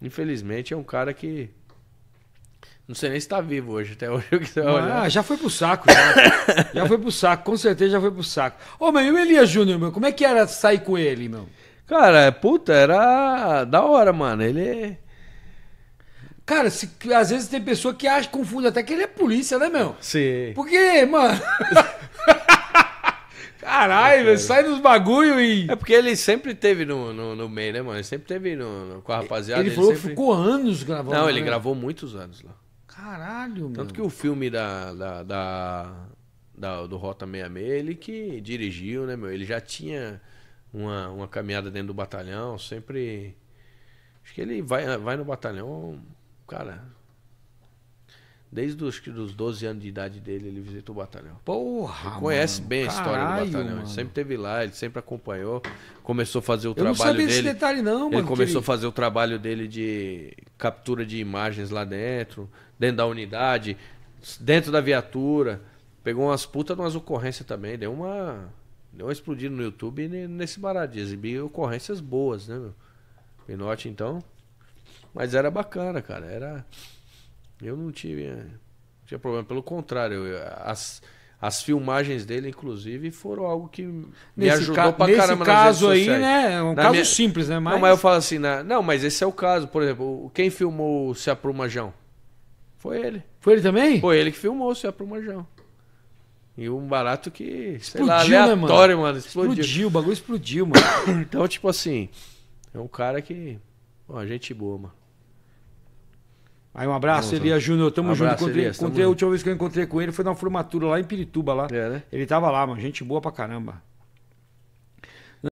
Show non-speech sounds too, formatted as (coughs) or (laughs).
Infelizmente é um cara que. Não sei nem se tá vivo hoje, até hoje eu quiser ah, olhar. Ah, já foi pro saco, já. já foi pro saco, com certeza já foi pro saco. Ô, meu, e o Elias Júnior, meu, como é que era sair com ele, meu? Cara, puta, era da hora, mano. Ele. Cara, se, às vezes tem pessoa que acha, confunde até que ele é polícia, né, meu? Sim. Porque, mano. (laughs) Caralho, velho, sai dos bagulho e. É porque ele sempre teve no, no, no meio, né, mano? Ele sempre teve no, no com a rapaziada. Ele, ele falou sempre... que ficou anos gravando. Não, ele né? gravou muitos anos lá. Caralho, mano. Tanto que o filme da, da, da, da, do Rota 66, ele que dirigiu, né, meu? Ele já tinha uma, uma caminhada dentro do batalhão, sempre. Acho que ele vai, vai no batalhão, cara, Desde os dos 12 anos de idade dele, ele visita o batalhão. Porra! Ele conhece mano, bem a história caralho, do batalhão. Ele sempre teve lá, ele sempre acompanhou. Começou a fazer o eu trabalho não sabia dele. Esse detalhe, não, ele começou a fazer o trabalho dele de captura de imagens lá dentro, dentro da unidade, dentro da viatura. Pegou umas putas umas ocorrências também. Deu uma. Deu uma explodida no YouTube nesse barato exibir ocorrências boas, né, meu? Pinote, então. Mas era bacana, cara. Era. Eu não tive, não é, tinha problema. Pelo contrário, as, as filmagens dele, inclusive, foram algo que me nesse ajudou ca pra nesse caramba caso aí, né? É um na caso minha... simples, né? Mas... Não, mas eu falo assim, na... não, mas esse é o caso. Por exemplo, quem filmou o Se Aprumajão? Foi ele. Foi ele também? Foi ele que filmou o Se Aprumajão. E um barato que, sei explodiu, lá, aleatório, né, mano? mano explodiu. explodiu, o bagulho explodiu, mano. (coughs) então, tipo assim, é um cara que... Pô, gente boa, mano. Aí um abraço, Vamos, Elia Júnior, tamo junto. Abraço, encontrei, Elias, encontrei a última vez que eu encontrei com ele foi na formatura lá em Pirituba lá. É, né? Ele tava lá, mano, gente boa pra caramba.